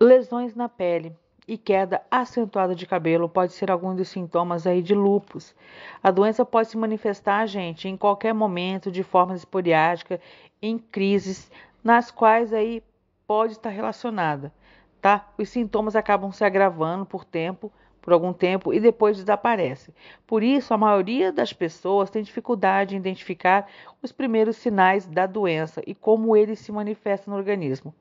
Lesões na pele e queda acentuada de cabelo pode ser algum dos sintomas aí de lupus. A doença pode se manifestar, gente, em qualquer momento, de forma esporádica, em crises nas quais aí pode estar relacionada, tá? Os sintomas acabam se agravando por tempo, por algum tempo e depois desaparece. Por isso, a maioria das pessoas tem dificuldade em identificar os primeiros sinais da doença e como ele se manifesta no organismo.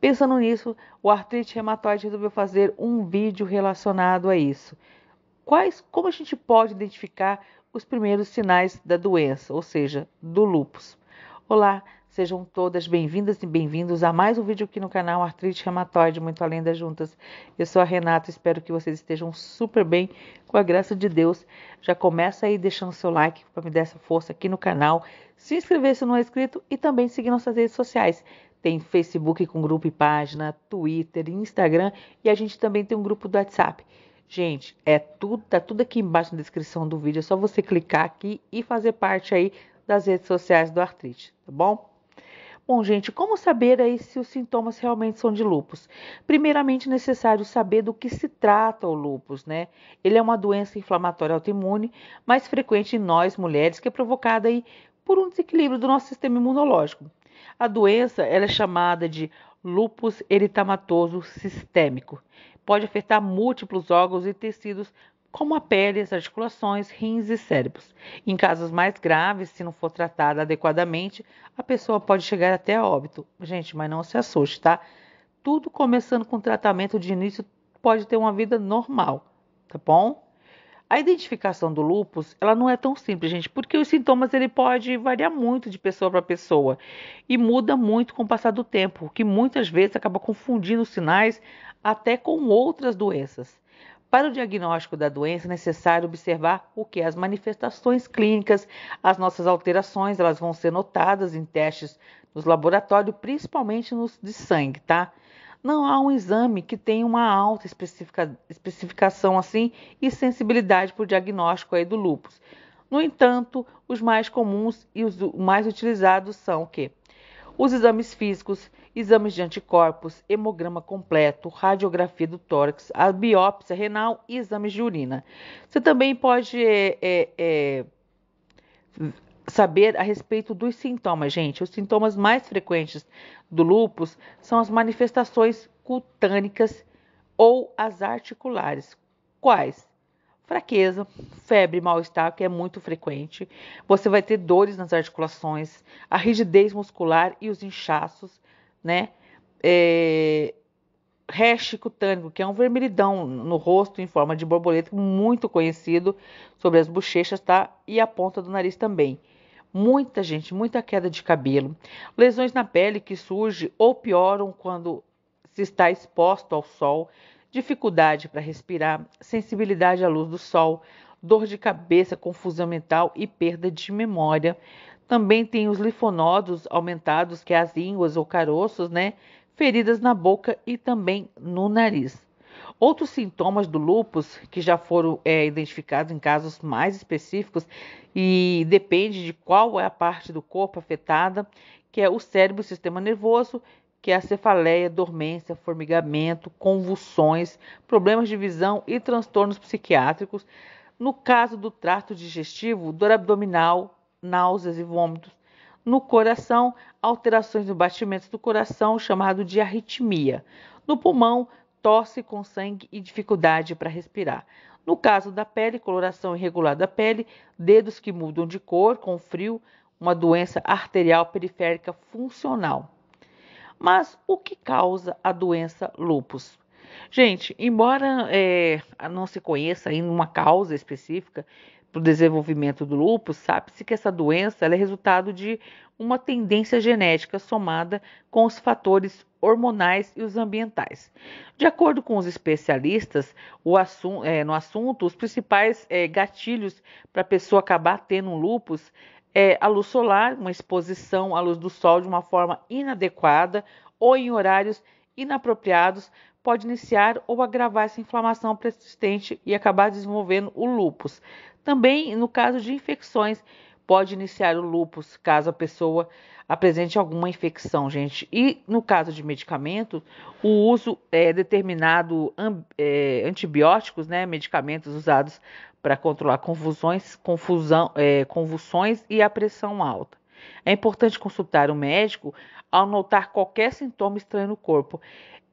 Pensando nisso, o Artrite Reumatoide resolveu fazer um vídeo relacionado a isso. Quais, como a gente pode identificar os primeiros sinais da doença, ou seja, do lupus? Olá, sejam todas bem-vindas e bem-vindos a mais um vídeo aqui no canal Artrite Reumatoide, muito além das juntas. Eu sou a Renata, espero que vocês estejam super bem, com a graça de Deus. Já começa aí deixando seu like para me dar essa força aqui no canal, se inscrever se não é inscrito e também seguir nossas redes sociais. Tem Facebook com grupo e página, Twitter, Instagram e a gente também tem um grupo do WhatsApp. Gente, é tudo, tá tudo aqui embaixo na descrição do vídeo, é só você clicar aqui e fazer parte aí das redes sociais do Artrite, tá bom? Bom, gente, como saber aí se os sintomas realmente são de lupus? Primeiramente, é necessário saber do que se trata o lupus, né? Ele é uma doença inflamatória autoimune, mais frequente em nós mulheres, que é provocada aí por um desequilíbrio do nosso sistema imunológico. A doença é chamada de lúpus eritematoso sistêmico. Pode afetar múltiplos órgãos e tecidos, como a pele, as articulações, rins e cérebros. Em casos mais graves, se não for tratada adequadamente, a pessoa pode chegar até a óbito. Gente, mas não se assuste, tá? Tudo começando com tratamento de início pode ter uma vida normal, tá bom? A identificação do lupus, ela não é tão simples, gente, porque os sintomas ele pode variar muito de pessoa para pessoa e muda muito com o passar do tempo, o que muitas vezes acaba confundindo os sinais até com outras doenças. Para o diagnóstico da doença, é necessário observar o que as manifestações clínicas, as nossas alterações, elas vão ser notadas em testes nos laboratórios, principalmente nos de sangue, tá? não há um exame que tenha uma alta especifica, especificação assim e sensibilidade para o diagnóstico aí do lúpus. No entanto, os mais comuns e os mais utilizados são o quê? Os exames físicos, exames de anticorpos, hemograma completo, radiografia do tórax, a biópsia renal e exames de urina. Você também pode é, é, saber a respeito dos sintomas, gente. Os sintomas mais frequentes do lúpus são as manifestações cutâneas ou as articulares. Quais? Fraqueza, febre, mal-estar, que é muito frequente. Você vai ter dores nas articulações, a rigidez muscular e os inchaços, né? É, cutâneo, que é um vermelhidão no rosto em forma de borboleta, muito conhecido sobre as bochechas, tá? E a ponta do nariz também muita gente, muita queda de cabelo, lesões na pele que surgem ou pioram quando se está exposto ao sol, dificuldade para respirar, sensibilidade à luz do sol, dor de cabeça, confusão mental e perda de memória. Também tem os linfonodos aumentados, que é as ínguas ou caroços, né? Feridas na boca e também no nariz. Outros sintomas do lupus que já foram é, identificados em casos mais específicos e depende de qual é a parte do corpo afetada, que é o cérebro, o sistema nervoso, que é a cefaleia, dormência, formigamento, convulsões, problemas de visão e transtornos psiquiátricos. No caso do trato digestivo, dor abdominal, náuseas e vômitos. No coração, alterações no batimento do coração, chamado de arritmia. No pulmão, tosse com sangue e dificuldade para respirar. No caso da pele, coloração irregular da pele, dedos que mudam de cor com frio, uma doença arterial periférica funcional. Mas o que causa a doença lupus? Gente, embora é, não se conheça ainda uma causa específica, para o desenvolvimento do lúpus, sabe-se que essa doença é resultado de uma tendência genética somada com os fatores hormonais e os ambientais. De acordo com os especialistas, é, no assunto, os principais é, gatilhos para a pessoa acabar tendo um lúpus é a luz solar, uma exposição à luz do sol de uma forma inadequada ou em horários inapropriados, pode iniciar ou agravar essa inflamação persistente e acabar desenvolvendo o lúpus. Também no caso de infecções, pode iniciar o lúpus caso a pessoa apresente alguma infecção, gente. E no caso de medicamento, o uso é determinado é, antibióticos, né, medicamentos usados para controlar convulsões, confusão, é, convulsões e a pressão alta. É importante consultar o um médico ao notar qualquer sintoma estranho no corpo.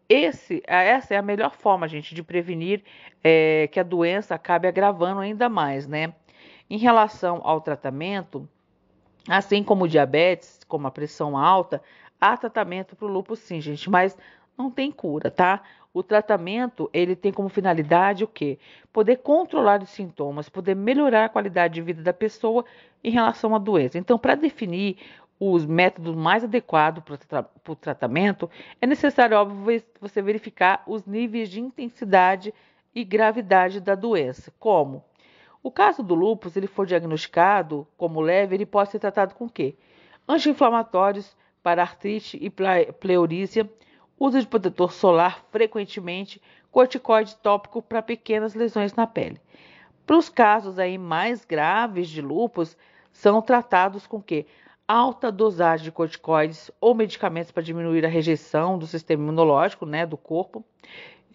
Esse, essa é a melhor forma, gente, de prevenir é, que a doença acabe agravando ainda mais, né? Em relação ao tratamento, assim como o diabetes, como a pressão alta, há tratamento para o lúpus, sim, gente, mas não tem cura, tá? O tratamento ele tem como finalidade o quê? Poder controlar os sintomas, poder melhorar a qualidade de vida da pessoa em relação à doença. Então, para definir os métodos mais adequados para o tratamento, é necessário, óbvio, você verificar os níveis de intensidade e gravidade da doença. Como? O caso do lúpus, ele for diagnosticado como leve, ele pode ser tratado com o quê? Anti-inflamatórios para artrite e pleurícia, uso de protetor solar frequentemente, corticoide tópico para pequenas lesões na pele. Para os casos aí mais graves de lúpus, são tratados com o quê? alta dosagem de corticoides ou medicamentos para diminuir a rejeição do sistema imunológico, né, do corpo,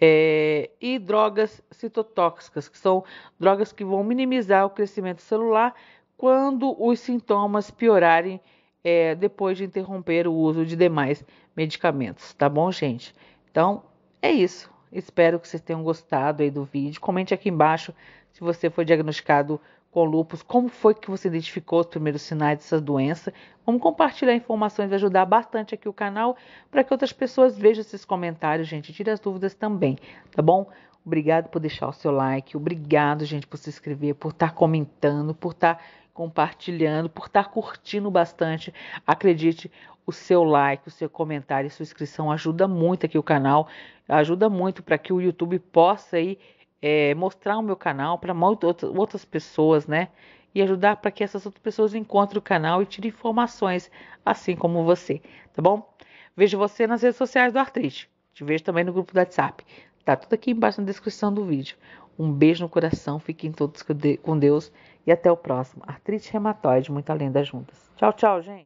é, e drogas citotóxicas, que são drogas que vão minimizar o crescimento celular quando os sintomas piorarem é, depois de interromper o uso de demais medicamentos, tá bom, gente? Então, é isso. Espero que vocês tenham gostado aí do vídeo. Comente aqui embaixo se você foi diagnosticado com lupus, como foi que você identificou os primeiros sinais dessa doença. Vamos compartilhar informações, vai ajudar bastante aqui o canal para que outras pessoas vejam esses comentários, gente, tire as dúvidas também, tá bom? Obrigado por deixar o seu like, obrigado, gente, por se inscrever, por estar tá comentando, por estar tá compartilhando, por estar tá curtindo bastante. Acredite, o seu like, o seu comentário, e sua inscrição ajuda muito aqui o canal, ajuda muito para que o YouTube possa aí é, mostrar o meu canal para outras pessoas, né? E ajudar para que essas outras pessoas encontrem o canal e tirem informações, assim como você, tá bom? Vejo você nas redes sociais do Artrite. Te vejo também no grupo do WhatsApp. Tá tudo aqui embaixo na descrição do vídeo. Um beijo no coração, fiquem todos com Deus e até o próximo. Artrite Rematóide, muito além das juntas. Tchau, tchau, gente.